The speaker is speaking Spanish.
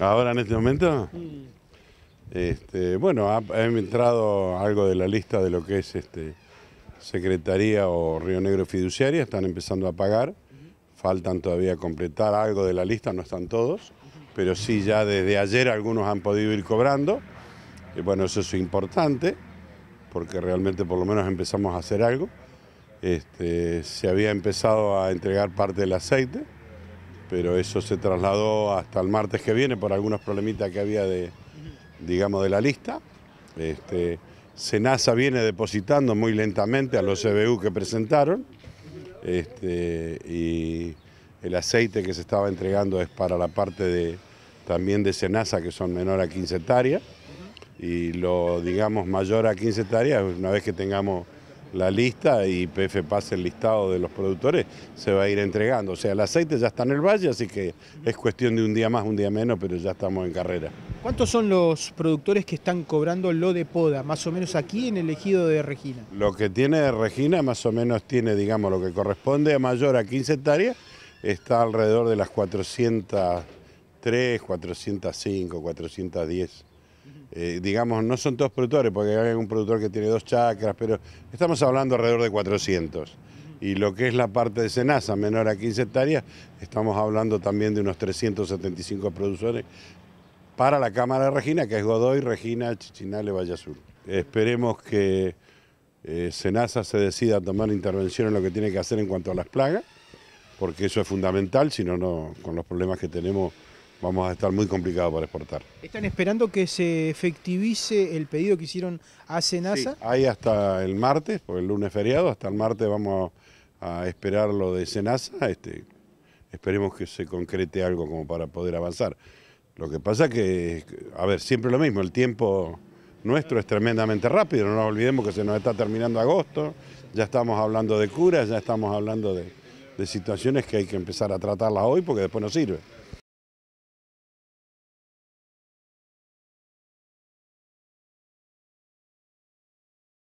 ¿Ahora en este momento? Mm. Este, bueno, ha, entrado algo de la lista de lo que es este, Secretaría o Río Negro Fiduciaria, están empezando a pagar, faltan todavía completar algo de la lista, no están todos, pero sí ya desde ayer algunos han podido ir cobrando, y bueno, eso es importante, porque realmente por lo menos empezamos a hacer algo. Este, se había empezado a entregar parte del aceite, pero eso se trasladó hasta el martes que viene por algunos problemitas que había de, digamos, de la lista. Este, Senasa viene depositando muy lentamente a los CBU que presentaron este, y el aceite que se estaba entregando es para la parte de, también de Senasa que son menor a 15 hectáreas y lo digamos mayor a 15 hectáreas una vez que tengamos la lista y PF pase el listado de los productores, se va a ir entregando. O sea, el aceite ya está en el valle, así que es cuestión de un día más, un día menos, pero ya estamos en carrera. ¿Cuántos son los productores que están cobrando lo de poda, más o menos aquí en el ejido de Regina? Lo que tiene Regina, más o menos tiene, digamos, lo que corresponde a mayor a 15 hectáreas, está alrededor de las 403, 405, 410. Eh, digamos, no son todos productores, porque hay un productor que tiene dos chacras, pero estamos hablando alrededor de 400. Y lo que es la parte de Senasa, menor a 15 hectáreas, estamos hablando también de unos 375 productores para la Cámara de Regina, que es Godoy, Regina, Chichinale, Valle Esperemos que eh, Senasa se decida a tomar intervención en lo que tiene que hacer en cuanto a las plagas, porque eso es fundamental, si no, con los problemas que tenemos vamos a estar muy complicados para exportar. ¿Están esperando que se efectivice el pedido que hicieron a Senasa? Sí, hay hasta el martes, porque el lunes feriado, hasta el martes vamos a esperar lo de Senasa, este, esperemos que se concrete algo como para poder avanzar. Lo que pasa que, a ver, siempre lo mismo, el tiempo nuestro es tremendamente rápido, no nos olvidemos que se nos está terminando agosto, ya estamos hablando de curas, ya estamos hablando de, de situaciones que hay que empezar a tratarlas hoy porque después no sirve.